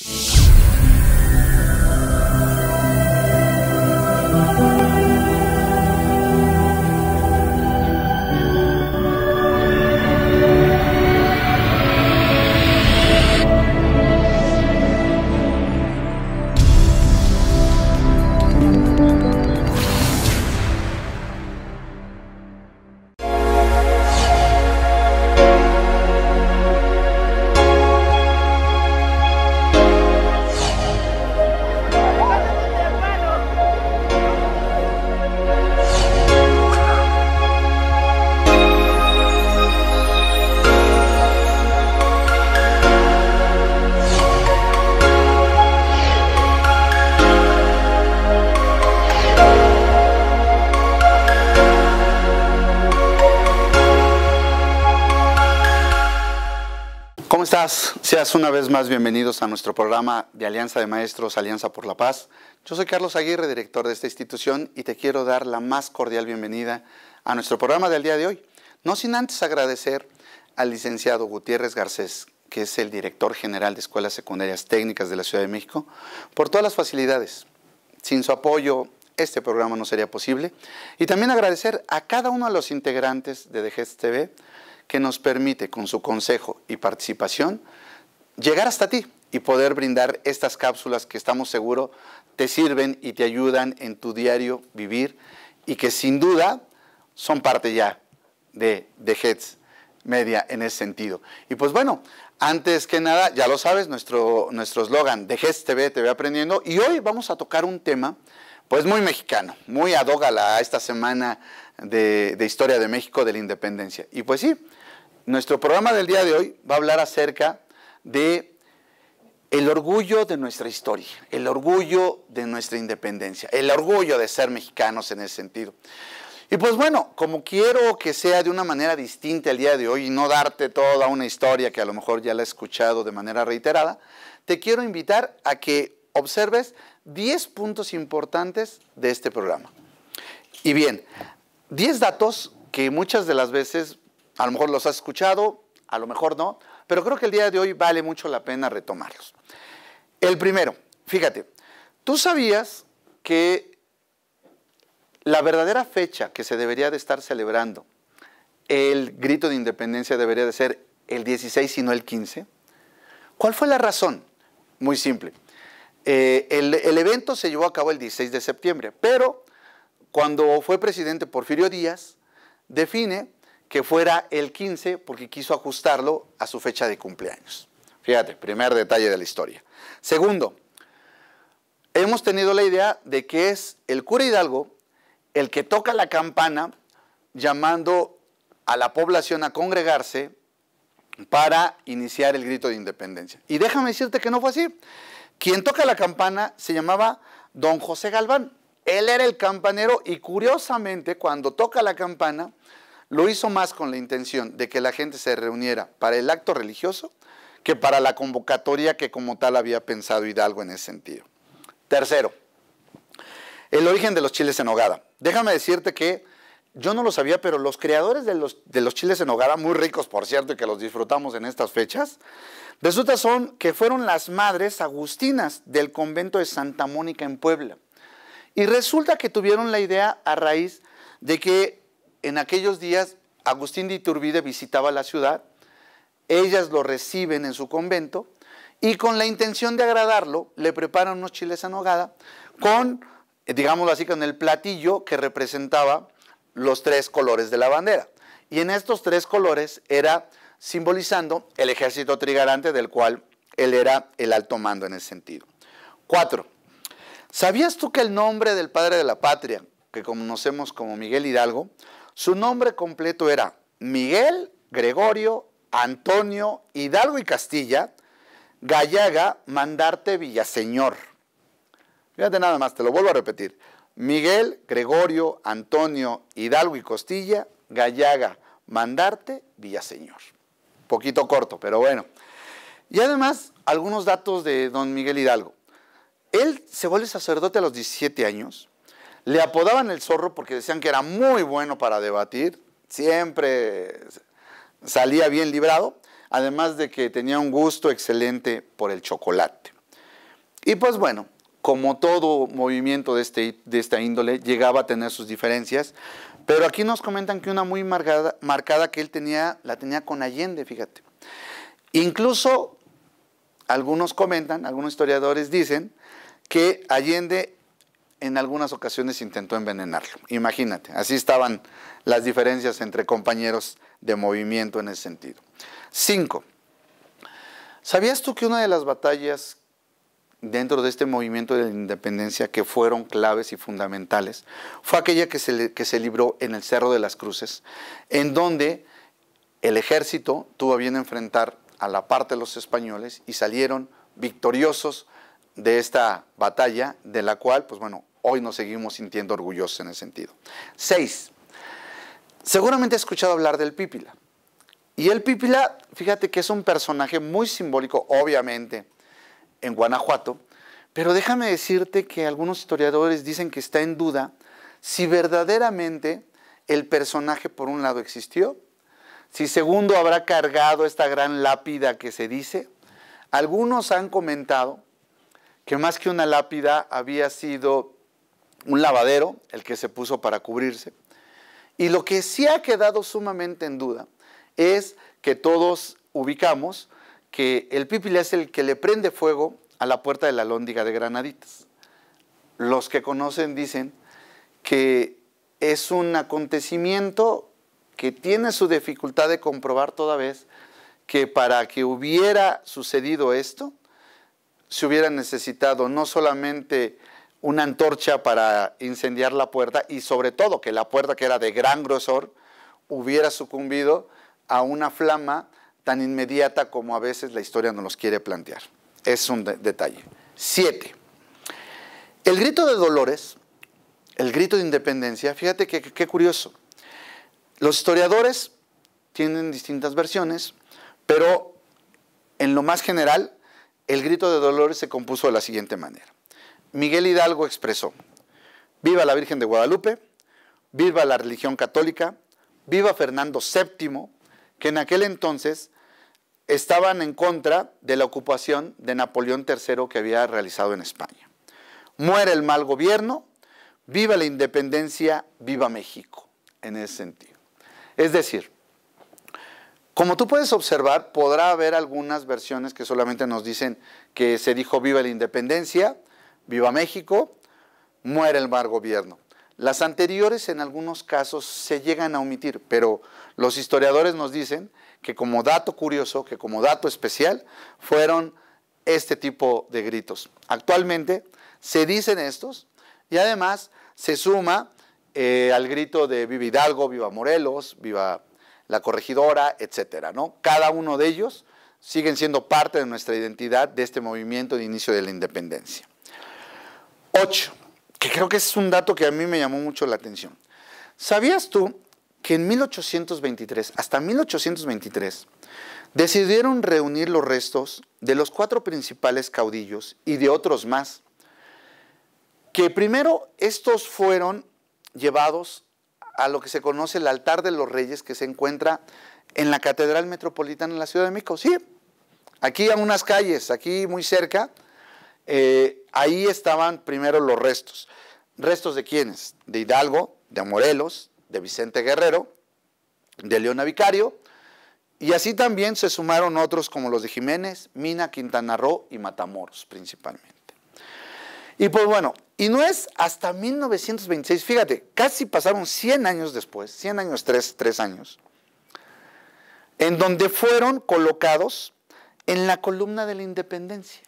Thank you. Seas una vez más bienvenidos a nuestro programa de Alianza de Maestros, Alianza por la Paz. Yo soy Carlos Aguirre, director de esta institución, y te quiero dar la más cordial bienvenida a nuestro programa del día de hoy. No sin antes agradecer al licenciado Gutiérrez Garcés, que es el director general de Escuelas Secundarias Técnicas de la Ciudad de México, por todas las facilidades. Sin su apoyo, este programa no sería posible. Y también agradecer a cada uno de los integrantes de DGSTV, TV, que nos permite con su consejo y participación llegar hasta ti y poder brindar estas cápsulas que estamos seguros te sirven y te ayudan en tu diario vivir y que sin duda son parte ya de, de Heads Media en ese sentido. Y pues bueno, antes que nada, ya lo sabes, nuestro eslogan de Heads TV, te voy aprendiendo, y hoy vamos a tocar un tema pues muy mexicano, muy adógala a esta semana de, de, historia de México de la independencia. Y pues sí, nuestro programa del día de hoy va a hablar acerca de el orgullo de nuestra historia, el orgullo de nuestra independencia, el orgullo de ser mexicanos en ese sentido. Y pues bueno, como quiero que sea de una manera distinta el día de hoy y no darte toda una historia que a lo mejor ya la he escuchado de manera reiterada, te quiero invitar a que observes 10 puntos importantes de este programa. Y bien, 10 datos que muchas de las veces a lo mejor los has escuchado, a lo mejor no, pero creo que el día de hoy vale mucho la pena retomarlos. El primero, fíjate, ¿tú sabías que la verdadera fecha que se debería de estar celebrando el grito de independencia debería de ser el 16 y no el 15? ¿Cuál fue la razón? Muy simple. Eh, el, el evento se llevó a cabo el 16 de septiembre, pero cuando fue presidente Porfirio Díaz, define que fuera el 15 porque quiso ajustarlo a su fecha de cumpleaños. Fíjate, primer detalle de la historia. Segundo, hemos tenido la idea de que es el cura Hidalgo el que toca la campana llamando a la población a congregarse para iniciar el grito de independencia. Y déjame decirte que no fue así. Quien toca la campana se llamaba don José Galván. Él era el campanero y curiosamente cuando toca la campana lo hizo más con la intención de que la gente se reuniera para el acto religioso que para la convocatoria que como tal había pensado Hidalgo en ese sentido. Tercero, el origen de los chiles en hogada. Déjame decirte que yo no lo sabía, pero los creadores de los, de los chiles en hogada, muy ricos por cierto, y que los disfrutamos en estas fechas, resulta son que fueron las madres agustinas del convento de Santa Mónica en Puebla. Y resulta que tuvieron la idea a raíz de que en aquellos días Agustín de Iturbide visitaba la ciudad, ellas lo reciben en su convento y con la intención de agradarlo le preparan unos chiles en nogada con, digámoslo así, con el platillo que representaba los tres colores de la bandera. Y en estos tres colores era simbolizando el ejército trigarante del cual él era el alto mando en ese sentido. Cuatro, ¿sabías tú que el nombre del padre de la patria, que conocemos como Miguel Hidalgo, su nombre completo era Miguel Gregorio Antonio Hidalgo y Castilla Gallaga Mandarte Villaseñor. Fíjate nada más, te lo vuelvo a repetir. Miguel Gregorio Antonio Hidalgo y Castilla, Gallaga Mandarte Villaseñor. Poquito corto, pero bueno. Y además, algunos datos de don Miguel Hidalgo. Él se vuelve sacerdote a los 17 años le apodaban el zorro porque decían que era muy bueno para debatir, siempre salía bien librado, además de que tenía un gusto excelente por el chocolate. Y pues bueno, como todo movimiento de, este, de esta índole, llegaba a tener sus diferencias, pero aquí nos comentan que una muy marcada, marcada que él tenía, la tenía con Allende, fíjate. Incluso algunos comentan, algunos historiadores dicen que Allende en algunas ocasiones intentó envenenarlo. Imagínate, así estaban las diferencias entre compañeros de movimiento en ese sentido. Cinco, ¿sabías tú que una de las batallas dentro de este movimiento de la independencia que fueron claves y fundamentales fue aquella que se, que se libró en el Cerro de las Cruces, en donde el ejército tuvo bien enfrentar a la parte de los españoles y salieron victoriosos de esta batalla, de la cual, pues bueno, hoy nos seguimos sintiendo orgullosos en ese sentido. Seis, seguramente has escuchado hablar del Pípila. Y el Pípila, fíjate que es un personaje muy simbólico, obviamente, en Guanajuato, pero déjame decirte que algunos historiadores dicen que está en duda si verdaderamente el personaje, por un lado, existió, si segundo habrá cargado esta gran lápida que se dice. Algunos han comentado que más que una lápida había sido un lavadero, el que se puso para cubrirse. Y lo que sí ha quedado sumamente en duda es que todos ubicamos que el pípila es el que le prende fuego a la puerta de la lóndiga de Granaditas. Los que conocen dicen que es un acontecimiento que tiene su dificultad de comprobar toda vez que para que hubiera sucedido esto, se hubiera necesitado no solamente una antorcha para incendiar la puerta y sobre todo que la puerta que era de gran grosor hubiera sucumbido a una flama tan inmediata como a veces la historia nos los quiere plantear. Es un detalle. Siete. El grito de Dolores, el grito de independencia, fíjate qué curioso. Los historiadores tienen distintas versiones, pero en lo más general, el grito de Dolores se compuso de la siguiente manera. Miguel Hidalgo expresó, viva la Virgen de Guadalupe, viva la religión católica, viva Fernando VII, que en aquel entonces estaban en contra de la ocupación de Napoleón III que había realizado en España. Muere el mal gobierno, viva la independencia, viva México, en ese sentido. Es decir, como tú puedes observar, podrá haber algunas versiones que solamente nos dicen que se dijo viva la independencia, Viva México, muere el mal gobierno. Las anteriores en algunos casos se llegan a omitir, pero los historiadores nos dicen que como dato curioso, que como dato especial, fueron este tipo de gritos. Actualmente se dicen estos y además se suma eh, al grito de Viva Hidalgo, Viva Morelos, Viva la Corregidora, etcétera. ¿no? Cada uno de ellos siguen siendo parte de nuestra identidad de este movimiento de inicio de la independencia. Ocho, que creo que es un dato que a mí me llamó mucho la atención. ¿Sabías tú que en 1823, hasta 1823, decidieron reunir los restos de los cuatro principales caudillos y de otros más? Que primero estos fueron llevados a lo que se conoce el altar de los reyes que se encuentra en la Catedral Metropolitana en la Ciudad de México. Sí, aquí a unas calles, aquí muy cerca, eh, ahí estaban primero los restos. ¿Restos de quiénes? De Hidalgo, de Morelos, de Vicente Guerrero, de Leona Vicario, y así también se sumaron otros como los de Jiménez, Mina, Quintana Roo y Matamoros principalmente. Y pues bueno, y no es hasta 1926, fíjate, casi pasaron 100 años después, 100 años, 3 años, en donde fueron colocados en la columna de la independencia.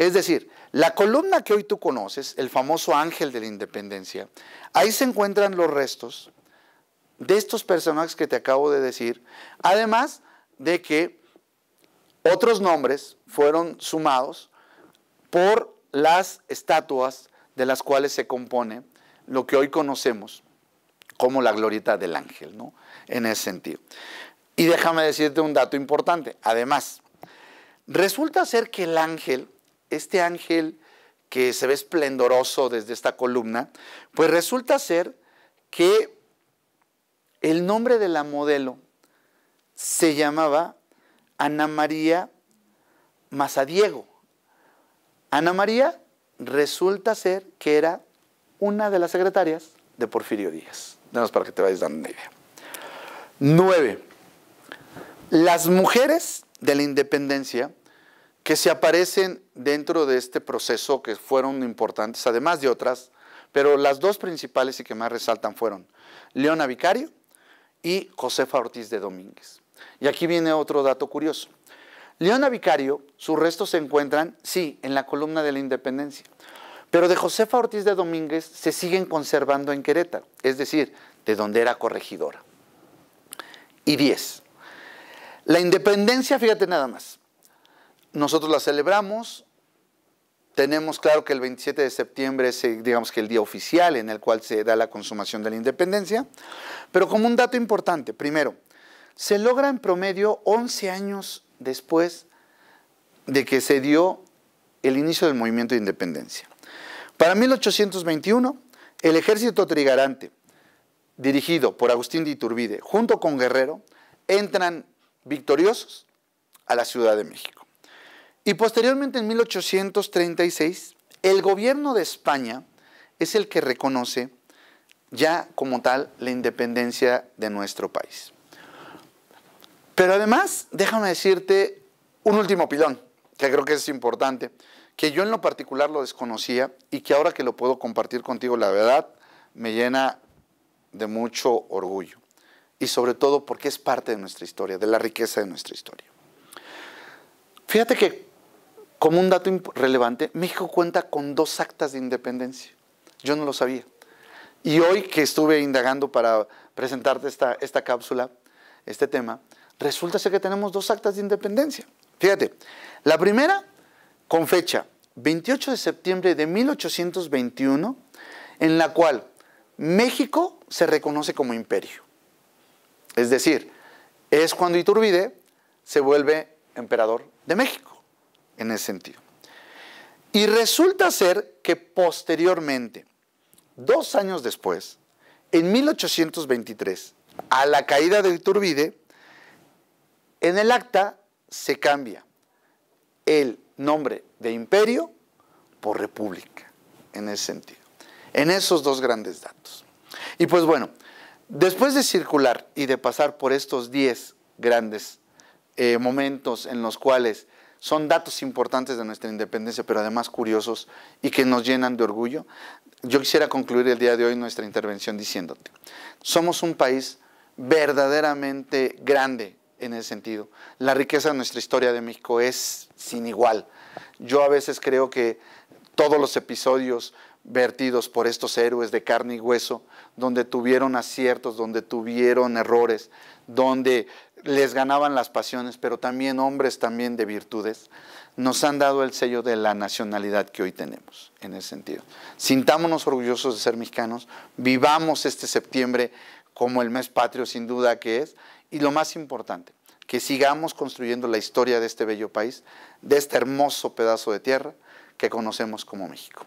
Es decir, la columna que hoy tú conoces, el famoso ángel de la independencia, ahí se encuentran los restos de estos personajes que te acabo de decir, además de que otros nombres fueron sumados por las estatuas de las cuales se compone lo que hoy conocemos como la glorieta del ángel, ¿no? En ese sentido. Y déjame decirte un dato importante, además, resulta ser que el ángel este ángel que se ve esplendoroso desde esta columna, pues resulta ser que el nombre de la modelo se llamaba Ana María Mazadiego. Ana María resulta ser que era una de las secretarias de Porfirio Díaz. Nada para que te vayas dando una idea. Nueve, Las mujeres de la independencia que se aparecen dentro de este proceso que fueron importantes, además de otras, pero las dos principales y que más resaltan fueron Leona Vicario y Josefa Ortiz de Domínguez. Y aquí viene otro dato curioso. Leona Vicario, sus restos se encuentran, sí, en la columna de la Independencia, pero de Josefa Ortiz de Domínguez se siguen conservando en Querétaro, es decir, de donde era corregidora. Y 10. La Independencia, fíjate nada más, nosotros la celebramos, tenemos claro que el 27 de septiembre es, eh, digamos que el día oficial en el cual se da la consumación de la independencia, pero como un dato importante, primero, se logra en promedio 11 años después de que se dio el inicio del movimiento de independencia. Para 1821, el ejército trigarante, dirigido por Agustín de Iturbide, junto con Guerrero, entran victoriosos a la Ciudad de México. Y posteriormente, en 1836, el gobierno de España es el que reconoce ya como tal la independencia de nuestro país. Pero además, déjame decirte un último pilón, que creo que es importante, que yo en lo particular lo desconocía y que ahora que lo puedo compartir contigo, la verdad, me llena de mucho orgullo. Y sobre todo porque es parte de nuestra historia, de la riqueza de nuestra historia. Fíjate que como un dato relevante, México cuenta con dos actas de independencia. Yo no lo sabía. Y hoy que estuve indagando para presentarte esta, esta cápsula, este tema, resulta ser que tenemos dos actas de independencia. Fíjate, la primera con fecha 28 de septiembre de 1821, en la cual México se reconoce como imperio. Es decir, es cuando Iturbide se vuelve emperador de México en ese sentido. Y resulta ser que posteriormente, dos años después, en 1823, a la caída del turbide, en el acta se cambia el nombre de imperio por república, en ese sentido. En esos dos grandes datos. Y pues bueno, después de circular y de pasar por estos diez grandes eh, momentos en los cuales son datos importantes de nuestra independencia, pero además curiosos y que nos llenan de orgullo. Yo quisiera concluir el día de hoy nuestra intervención diciéndote, somos un país verdaderamente grande en ese sentido. La riqueza de nuestra historia de México es sin igual. Yo a veces creo que todos los episodios vertidos por estos héroes de carne y hueso, donde tuvieron aciertos, donde tuvieron errores, donde les ganaban las pasiones, pero también hombres también de virtudes, nos han dado el sello de la nacionalidad que hoy tenemos, en ese sentido. Sintámonos orgullosos de ser mexicanos, vivamos este septiembre como el mes patrio sin duda que es, y lo más importante, que sigamos construyendo la historia de este bello país, de este hermoso pedazo de tierra que conocemos como México.